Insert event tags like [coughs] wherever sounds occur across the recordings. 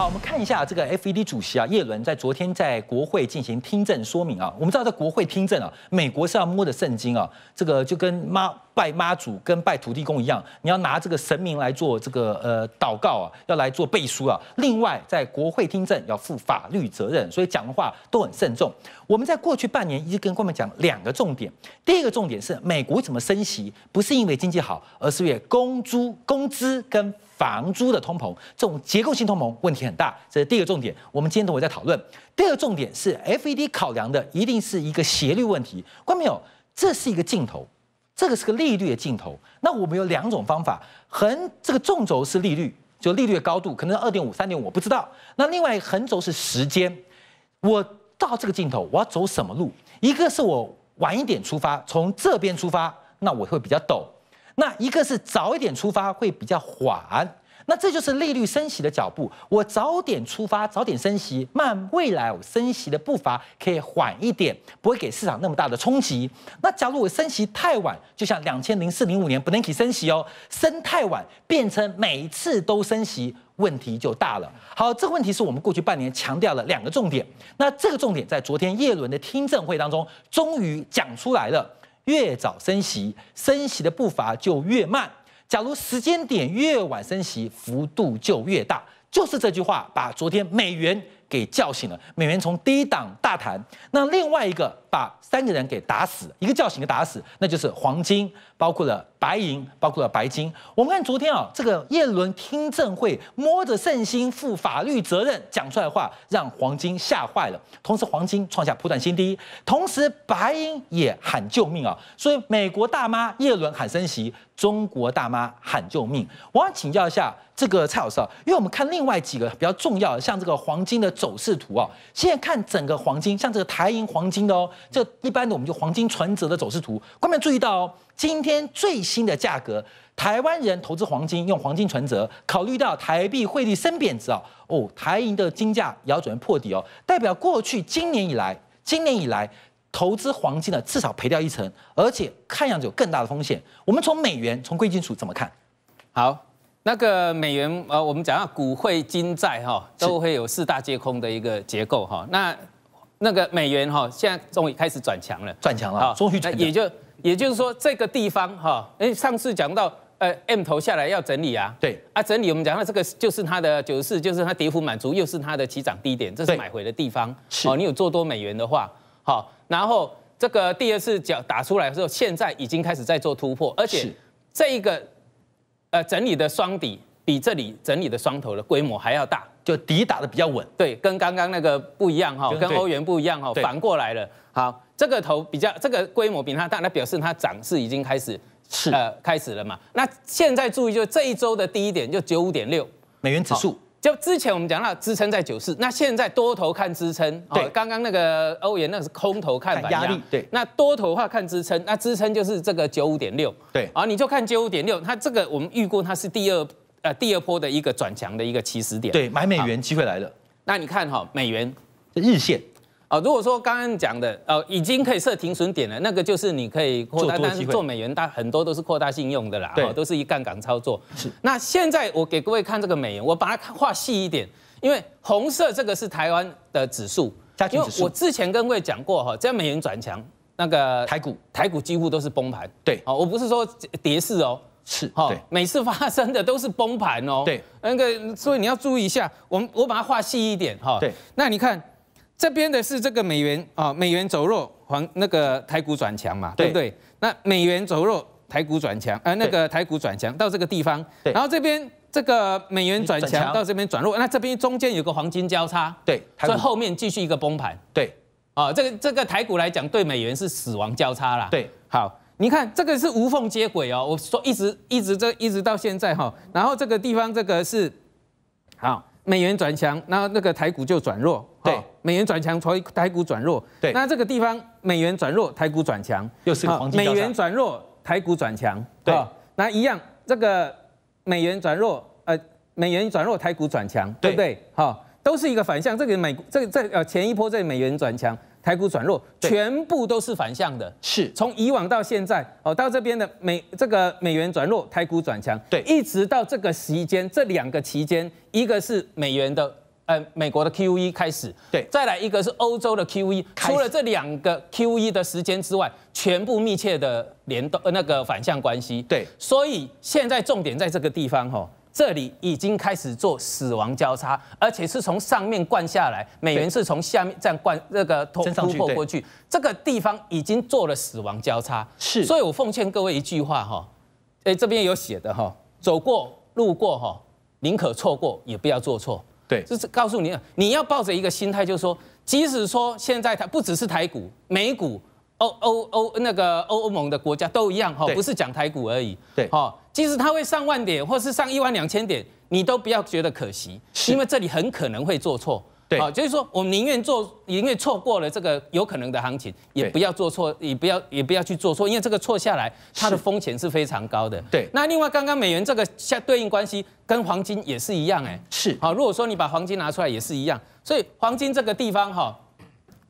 好，我们看一下这个 FED 主席啊，叶伦在昨天在国会进行听证说明啊。我们知道在国会听证啊，美国是要摸着圣经啊，这个就跟妈拜妈祖、跟拜土地公一样，你要拿这个神明来做这个呃祷告啊，要来做背书啊。另外，在国会听证要负法律责任，所以讲的话都很慎重。我们在过去半年一直跟观众讲两个重点，第一个重点是美国怎么升息，不是因为经济好，而是因为工租工资跟。房租的通膨，这种结构性通膨问题很大，这是第一个重点。我们今天都会在讨论。第二个重点是，F E D 考量的一定是一个斜率问题。关到没有？这是一个镜头，这个是个利率的镜头。那我们有两种方法，横这个纵轴是利率，就利率的高度，可能二点五、三点五，我不知道。那另外横轴是时间，我到这个镜头，我要走什么路？一个是我晚一点出发，从这边出发，那我会比较陡。那一个是早一点出发会比较缓，那这就是利率升息的脚步。我早点出发，早点升息，慢未来我升息的步伐可以缓一点，不会给市场那么大的冲击。那假如我升息太晚，就像两千零四零五年 b 能 n k 升息哦，升太晚变成每一次都升息，问题就大了。好，这个问题是我们过去半年强调了两个重点。那这个重点在昨天叶伦的听证会当中终于讲出来了。越早升息，升息的步伐就越慢。假如时间点越晚升息，幅度就越大。就是这句话，把昨天美元给叫醒了。美元从低档大谈。那另外一个。把三个人给打死，一个叫醒一个打死，那就是黄金，包括了白银，包括了白金。我们看昨天啊，这个叶伦听证会摸着圣心负法律责任讲出来的话，让黄金吓坏了，同时黄金创下普断新低，同时白银也喊救命啊！所以美国大妈叶伦喊升息，中国大妈喊救命。我想请教一下这个蔡老师，因为我们看另外几个比较重要的，像这个黄金的走势图啊，现在看整个黄金，像这个台银黄金的哦。就一般的，我们就黄金存折的走势图，观众注意到，今天最新的价格，台湾人投资黄金用黄金存折，考虑到台币汇率升贬值哦，哦，台银的金价也要准备破底哦，代表过去今年以来，今年以来投资黄金呢至少赔掉一层，而且看样子有更大的风险。我们从美元，从贵金属怎么看？好，那个美元，呃，我们讲下股汇金债哈，都会有四大皆空的一个结构哈，那。那个美元哈，现在终于开始转强了，转强了，终于也就也就是说这个地方哈，哎，上次讲到呃，M 投下来要整理啊，对，啊，整理我们讲到这个就是它的九十四，就是它跌幅满足，又是它的起涨低点，这是买回的地方。哦，你有做多美元的话，好，然后这个第二次讲打出来时候，现在已经开始在做突破，而且这一个呃整理的双底比这里整理的双头的规模还要大。就底打的比较稳，对，跟刚刚那个不一样哈，跟欧元不一样哈，反过来了。好，这个头比较，这个规模比它大，那表示它涨势已经开始是呃开始了嘛。那现在注意，就这一周的第一点，就九五点六美元指数。就之前我们讲到支撑在九四，那现在多头看支撑。对，刚刚那个欧元那是空头看压力。对，那多头的话看支撑，那支撑就是这个九五点六。对，啊，你就看九五点六，它这个我们预估它是第二。呃，第二波的一个转强的一个起始点，对，买美元机会来了。那你看哈，美元日线啊，如果说刚刚讲的呃，已经可以设停损点了，那个就是你可以扩大，但是做美元大很多都是扩大信用的啦，哦，都是一杠杆操作。是。那现在我给各位看这个美元，我把它画细一点，因为红色这个是台湾的指数，因为我之前跟各位讲过哈，只要美元转强，那个台股台股几乎都是崩盘，对，哦，我不是说跌势哦。是哈，每次发生的都是崩盘哦。对，那个所以你要注意一下，我们我把它画细一点哈。对。那你看这边的是这个美元啊，美元走弱，黄那个台股转强嘛，对不对？那美元走弱，台股转强，呃，那个台股转强到这个地方，然后这边这个美元转强到这边转弱，那这边中间有个黄金交叉，对，所以后面继续一个崩盘。对。啊，这个这个台股来讲，对美元是死亡交叉啦。对，好。你看这个是无缝接轨哦，我说一直一直这一直到现在哈，然后这个地方这个是好美元转强，那那个台股就转弱，对，美元转强，台股转弱，对，那这个地方美元转弱，台股转强，又是个黄金美元转弱，台股转强，对，那一样，这个美元转弱，呃，美元转弱，台股转强，对不对？好，都是一个反向，这个美，这个这呃前一波这美元转强。台股转弱，全部都是反向的。是，从以往到现在，哦，到这边的美这个美元转弱，台股转强。对，一直到这个时间，这两个期间，一个是美元的，呃，美国的 Q E 开始。对，再来一个是欧洲的 Q E。除了这两个 Q E 的时间之外，全部密切的联动，呃，那个反向关系。对，所以现在重点在这个地方，哈。这里已经开始做死亡交叉，而且是从上面灌下来，美元是从下面这样灌，这个突破过去，这个地方已经做了死亡交叉。是，所以我奉劝各位一句话哈，哎，这边有写的哈，走过路过哈，宁可错过，也不要做错。对，就是告诉你，你要抱着一个心态，就是说，即使说现在台，不只是台股，美股，欧欧欧那个欧欧盟的国家都一样哈，不是讲台股而已。对，哈。即使它会上万点，或是上一万两千点，你都不要觉得可惜，因为这里很可能会做错。对，好，就是说，我们宁愿做，宁愿错过了这个有可能的行情，也不要做错，也不要，也不要去做错，因为这个错下来，它的风险是非常高的。对，那另外，刚刚美元这个相对应关系跟黄金也是一样，哎，是。好，如果说你把黄金拿出来也是一样，所以黄金这个地方哈，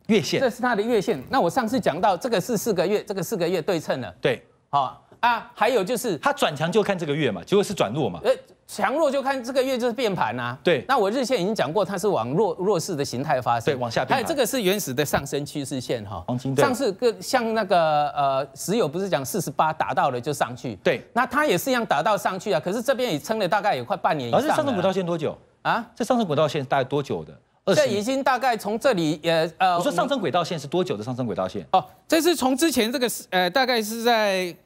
月线，这是它的月线。那我上次讲到，这个是四个月，这个四个月对称的。对，好。啊，还有就是它转强就看这个月嘛，结果是转弱嘛。呃，强弱就看这个月就是变盘啊。对，那我日线已经讲过，它是往弱弱势的形态发生，对，往下。还有这个是原始的上升趋势线哈，金上次个像那个呃，石友不是讲四十八达到了就上去，对，那它也是一样达到上去啊。可是这边也撑了大概也快半年以上。而上升轨道线多久啊？这上升轨道线大概多久的？这已经大概从这里呃呃，我说上升轨道线是多久的上升轨道线？哦，这是从之前这个呃，大概是在。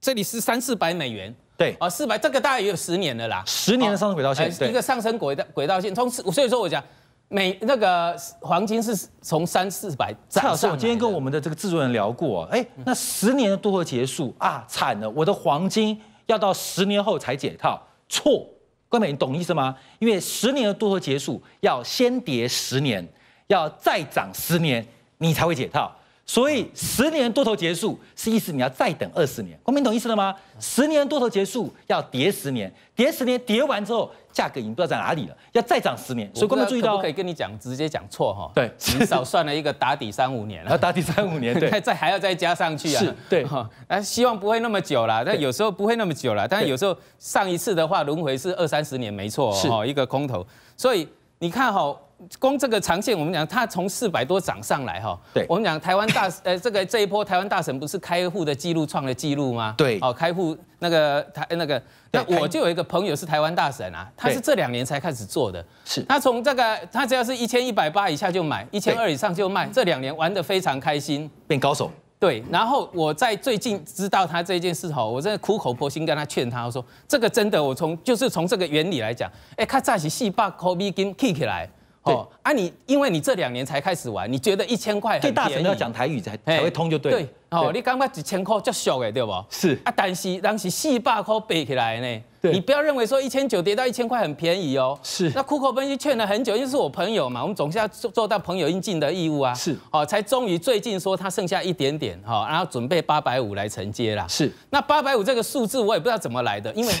这里是三四百美元，对，啊，四百这个大概也有十年了啦，十年的上升轨道线，一个上升轨道轨道线，从此，所以说我讲，每那个黄金是从三四百涨上。我今天跟我们的这个制作人聊过，哎，那十年的多头结束啊，惨了，我的黄金要到十年后才解套。错，关美，你懂意思吗？因为十年的多头结束要先跌十年，要再涨十年，你才会解套。所以十年多头结束，是意思你要再等二十年。公民懂意思了吗？十年多头结束要跌十年，跌十年跌完之后，价格已经不知道在哪里了，要再涨十年。所以公民注意到，可以跟你讲，直接讲错哈。对，至少算了一个打底三五年，了，打底三五年，再 [laughs] 再还要再加上去啊。是，对。[laughs] 啊，希望不会那么久了，但有时候不会那么久了。但是有时候上一次的话，轮回是二三十年没错哦，一个空头。所以你看哈。光这个长线，我们讲它从四百多涨上来哈。对，我们讲台湾大 [coughs] 呃这个这一波台湾大神不是开户的记录创了记录吗？对，哦开户那个台那个那我就有一个朋友是台湾大神啊，他是这两年才开始做的，是，他从这个他只要是一千一百八以下就买，一千二以上就卖，这两年玩的非常开心，变高手。对，然后我在最近知道他这件事后，我在苦口婆心跟他劝他我说，这个真的我从就是从这个原理来讲，哎，他再起戏把可比金 kick 来。哦，啊你，因为你这两年才开始玩，你觉得一千块很便宜，要讲台语才才会通就对。对，哦，你刚刚几千块就少哎，对不？是，啊，但是当时四百块背起来呢，你不要认为说一千九跌到一千块很便宜哦。是。那酷酷分析劝了很久，因为我朋友嘛，我们总是要做到朋友应尽的义务啊。是。哦，才终于最近说他剩下一点点，哈，然后准备八百五来承接啦。是。那八百五这个数字我也不知道怎么来的，因为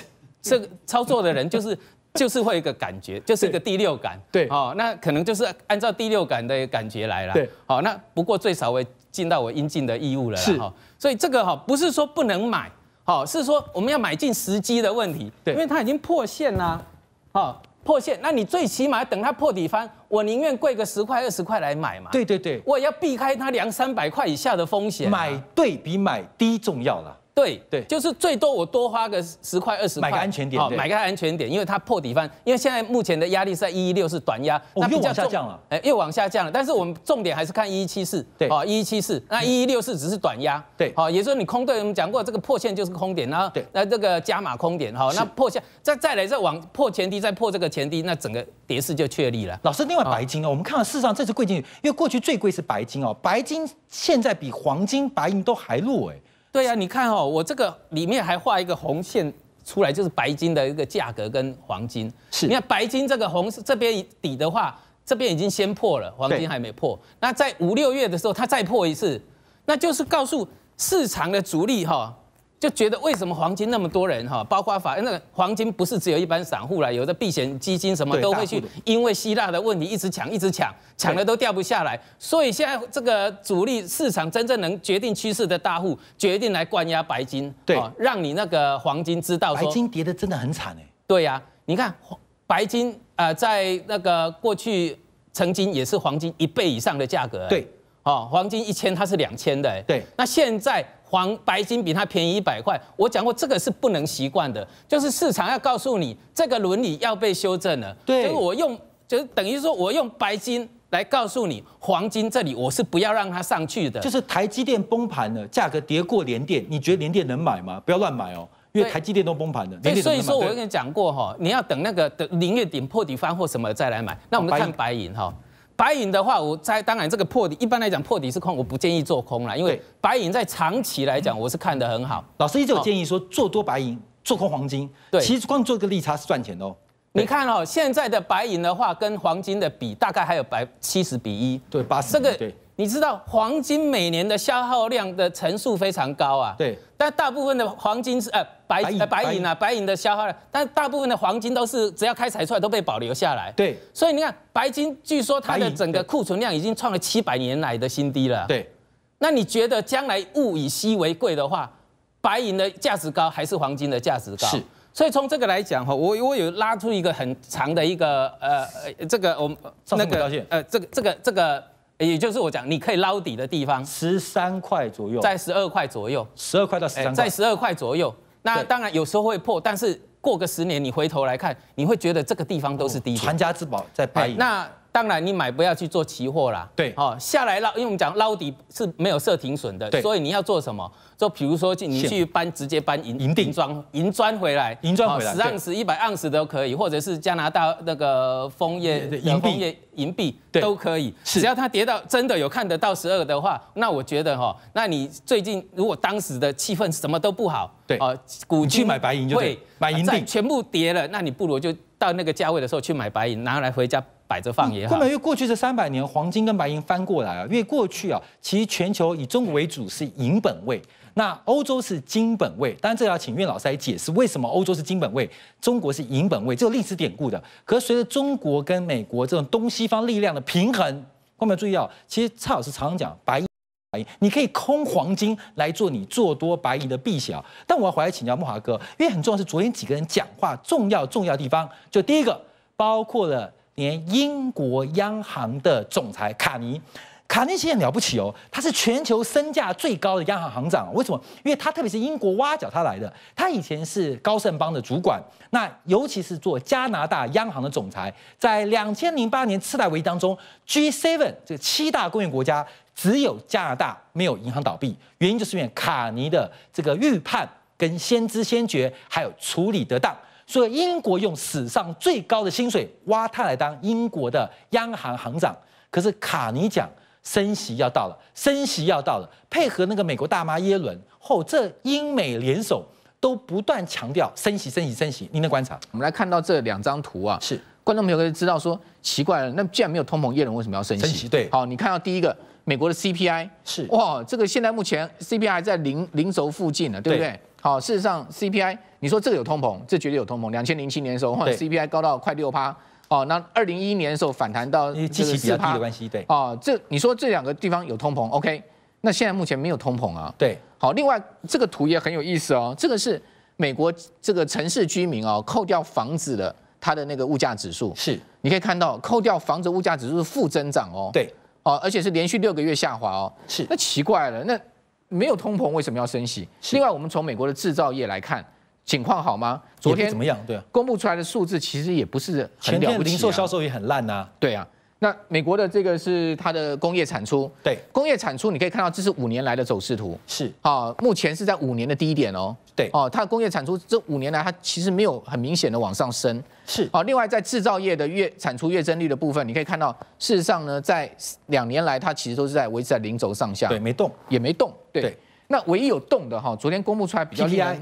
这个操作的人就是。就是会一个感觉，就是一个第六感，对，哦，那可能就是按照第六感的感觉来了，对，好，那不过最少会尽到我应尽的义务了，是，哈，所以这个哈不是说不能买，好，是说我们要买进时机的问题，对，因为它已经破线啦，好，破线，那你最起码等它破底翻，我宁愿贵个十块二十块来买嘛，对对对，我要避开它两三百块以下的风险，买对比买低重要了。对对，就是最多我多花个十块二十块，买个安全点，买个安全点，因为它破底翻。因为现在目前的压力是在一一六是短压，它又往下降了，哎，又往下降了。但是我们重点还是看一一七四，对，啊，一一七四，那一一六四只是短压，对，好，也是你空对，我们讲过这个破线就是空点，然后对，那这个加码空点好，那破线再再来再往破前低，再破这个前低，那整个跌势就确立了。老师，另外白金呢？我们看到市场这次贵金属，因为过去最贵是白金哦，白金现在比黄金、白银都还弱，哎。对呀，你看哦，我这个里面还画一个红线出来，就是白金的一个价格跟黄金。是，你看白金这个红这边底的话，这边已经先破了，黄金还没破。那在五六月的时候，它再破一次，那就是告诉市场的主力哈。就觉得为什么黄金那么多人哈？包括法那个黄金不是只有一般散户了，有的避险基金什么都会去，因为希腊的问题一直抢一直抢，抢的都掉不下来。所以现在这个主力市场真正能决定趋势的大户决定来关押白金，对，让你那个黄金知道。白金跌的真的很惨哎。对呀，你看黄白金呃在那个过去曾经也是黄金一倍以上的价格。对。哦，黄金一千它是两千的，对。那现在黄白金比它便宜一百块，我讲过这个是不能习惯的，就是市场要告诉你这个伦理要被修正了。对。就是我用，就是等于说我用白金来告诉你，黄金这里我是不要让它上去的。就是台积电崩盘了，价格跌过连电，你觉得连电能买吗？不要乱买哦，因为台积电都崩盘了。所以说我跟你讲过哈，你要等那个等零月顶破底翻或什么再来买。那我们看白银哈。白银的话，我在当然这个破底，一般来讲破底是空，我不建议做空了，因为白银在长期来讲我是看的很好。老师一直有建议说做多白银，做空黄金，对，其实光做个利差是赚钱的。你看哦，现在的白银的话跟黄金的比，大概还有百七十比一对八十，这个对。你知道黄金每年的消耗量的层数非常高啊，对，但大部分的黄金是呃白白银啊，白银的消耗量，但大部分的黄金都是只要开采出来都被保留下来，对，所以你看白金据说它的整个库存量已经创了七百年来的新低了，对，那你觉得将来物以稀为贵的话，白银的价值高还是黄金的价值高？是，所以从这个来讲哈，我我有拉出一个很长的一个呃呃这个我那个呃这个这个这个。也就是我讲，你可以捞底的地方，十三块左右，在十二块左右，十二块到十三，在十二块左右。那当然有时候会破，但是过个十年你回头来看，你会觉得这个地方都是低，传家之宝在那。当然，你买不要去做期货啦。对，哦，下来捞，因为我们讲捞底是没有设停损的，所以你要做什么？就比如说去你去搬，直接搬银锭装银砖回来，银砖回来，十盎司、一百盎司都可以，或者是加拿大那个枫叶银币，银币都可以。只要它跌到真的有看得到十二的话，那我觉得哈，那你最近如果当时的气氛什么都不好，对，哦，股去买白银就会，白银在全部跌了，那你不如就到那个价位的时候去买白银，拿来回家。摆着放也好，因为过去这三百年，黄金跟白银翻过来啊，因为过去啊，其实全球以中国为主是银本位，那欧洲是金本位。当然，这要请岳老来解释为什么欧洲是金本位，中国是银本位，这个历史典故的。可随着中国跟美国这种东西方力量的平衡，后面注意啊，其实蔡老师常常讲白银，白银，你可以空黄金来做你做多白银的避险。但我要回来请教莫华哥，因为很重要是昨天几个人讲话重要重要地方，就第一个包括了。年英国央行的总裁卡尼，卡尼现在了不起哦，他是全球身价最高的央行行长。为什么？因为他特别是英国挖角他来的，他以前是高盛邦的主管。那尤其是做加拿大央行的总裁，在两千零八年次贷危机当中，G Seven 这七大工业国家只有加拿大没有银行倒闭，原因就是因为卡尼的这个预判跟先知先觉，还有处理得当。所以英国用史上最高的薪水挖他来当英国的央行行长。可是卡尼讲升息要到了，升息要到了，配合那个美国大妈耶伦，哦，这英美联手都不断强调升息，升息，升息。您的观察，我们来看到这两张图啊，是观众朋友可以知道说，奇怪了，那既然没有通膨，耶伦为什么要升息？对，好，你看到第一个美国的 CPI 是哇，这个现在目前 CPI 在零零轴附近呢，对不对？好，事实上 CPI，你说这个有通膨，这绝对有通膨。两千零七年的时候，或者 CPI 高到快六趴哦。那二零一一年的时候反弹到七趴的关系，对。哦，这你说这两个地方有通膨，OK？那现在目前没有通膨啊。对。好，另外这个图也很有意思哦。这个是美国这个城市居民哦，扣掉房子的它的那个物价指数。是。你可以看到扣掉房子物价指数负增长哦。对。哦，而且是连续六个月下滑哦。是。那奇怪了，那。没有通膨，为什么要升息？另外，我们从美国的制造业来看，情况好吗？昨天怎么样？对，公布出来的数字其实也不是很了不起。前天零售销售也很烂呐。对啊，那美国的这个是它的工业产出。对，工业产出你可以看到，这是五年来的走势图。是啊，目前是在五年的低点哦。对，哦，它的工业产出这五年来，它其实没有很明显的往上升。是啊，另外在制造业的月产出月增率的部分，你可以看到，事实上呢，在两年来，它其实都是在维持在零轴上下。对，没动，也没动。对，那唯一有动的哈，昨天公布出来比较厉害，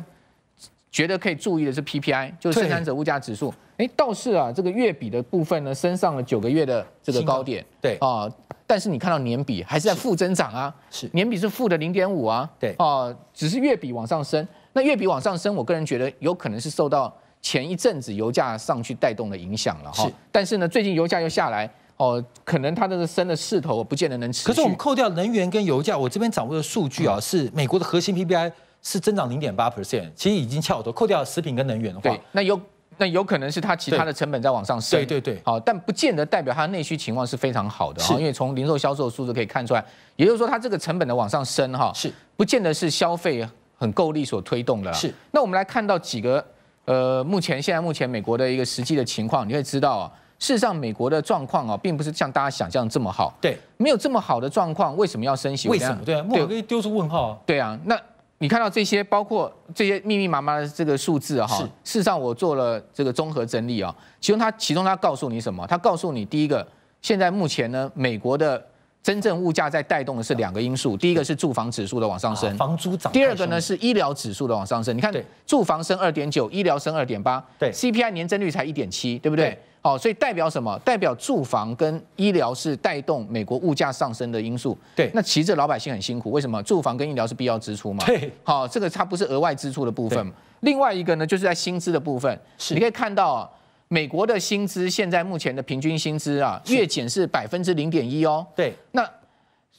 觉得可以注意的是 PPI，就是生产者物价指数。哎，倒是啊，这个月比的部分呢，升上了九个月的这个高点。对啊，但是你看到年比还是在负增长啊，是年比是负的零点五啊。对啊，只是月比往上升，那月比往上升，我个人觉得有可能是受到前一阵子油价上去带动的影响了哈。是，但是呢，最近油价又下来。哦，可能它的升的势头不见得能持续。可是我们扣掉能源跟油价，我这边掌握的数据啊，是美国的核心 PPI 是增长零点八 percent，其实已经翘头。扣掉食品跟能源的话，对，那有那有可能是它其他的成本在往上升。对对对。好，但不见得代表它的内需情况是非常好的哈，因为从零售销售数字可以看出来，也就是说它这个成本的往上升哈，是不见得是消费很够力所推动的。是。那我们来看到几个呃，目前现在目前美国的一个实际的情况，你会知道啊。事实上，美国的状况啊，并不是像大家想象这么好。对，没有这么好的状况，为什么要升息？为什么？对啊，莫啊，可以丢出问号。对啊，那你看到这些，包括这些密密麻麻的这个数字啊，哈。事实上，我做了这个综合整理啊，其中它其中它告诉你什么？它告诉你，第一个，现在目前呢，美国的。真正物价在带动的是两个因素，第一个是住房指数的往上升，房租涨；第二个呢是医疗指数的往上升。你看，住房升二点九，医疗升二点八，对 CPI 年增率才一点七，对不对？好，所以代表什么？代表住房跟医疗是带动美国物价上升的因素。对，那其实老百姓很辛苦，为什么？住房跟医疗是必要支出嘛。对，好，这个它不是额外支出的部分。另外一个呢，就是在薪资的部分，你可以看到。美国的薪资现在目前的平均薪资啊，月减是百分之零点一哦。对，那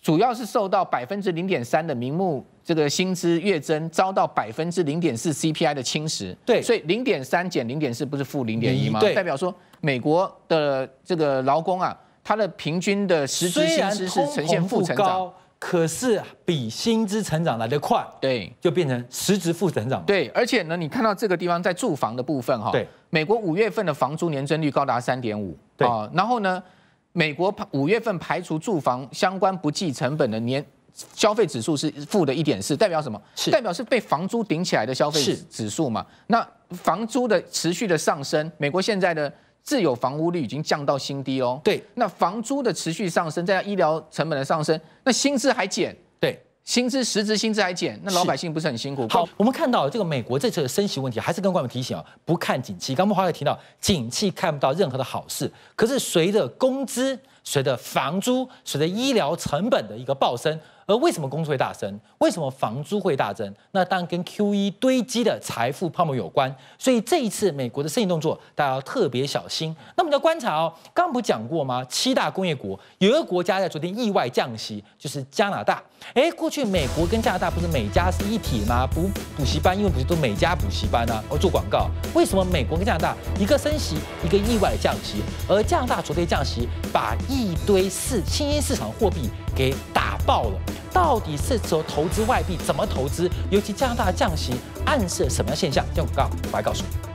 主要是受到百分之零点三的名目这个薪资月增遭到百分之零点四 CPI 的侵蚀。对，所以零点三减零点四不是负零点一吗？代表说美国的这个劳工啊，他的平均的实值薪资是呈现负成长。可是比薪资成长来的快，对，就变成实质负增长。对，而且呢，你看到这个地方在住房的部分哈，对，美国五月份的房租年增率高达三点五，对啊，然后呢，美国五月份排除住房相关不计成本的年消费指数是负的一点四，代表什么？是代表是被房租顶起来的消费指数嘛？那房租的持续的上升，美国现在的。自有房屋率已经降到新低哦。对，那房租的持续上升，再加上医疗成本的上升，那薪资还减。对，薪资、实值薪资还减，那老百姓不是很辛苦？好，我们看到这个美国这次的升息问题，还是跟观众提醒啊，不看景气。刚刚华哥提到，景气看不到任何的好事。可是随着工资、随着房租、随着医疗成本的一个暴升。而为什么工资会大升？为什么房租会大增？那当然跟 Q1 堆积的财富泡沫有关。所以这一次美国的升息动作，大家要特别小心。那我们要观察哦，刚不讲过吗？七大工业国有一个国家在昨天意外降息，就是加拿大。哎，过去美国跟加拿大不是美加是一体吗？补补习班，因为补习都美加补习班呢。哦，做广告。为什么美国跟加拿大一个升息，一个意外降息？而加拿大昨天降息，把一堆市新兴市场货币。给打爆了，到底是做投资外币怎么投资？尤其加拿大降息，暗示什么现象？用广告我告诉你。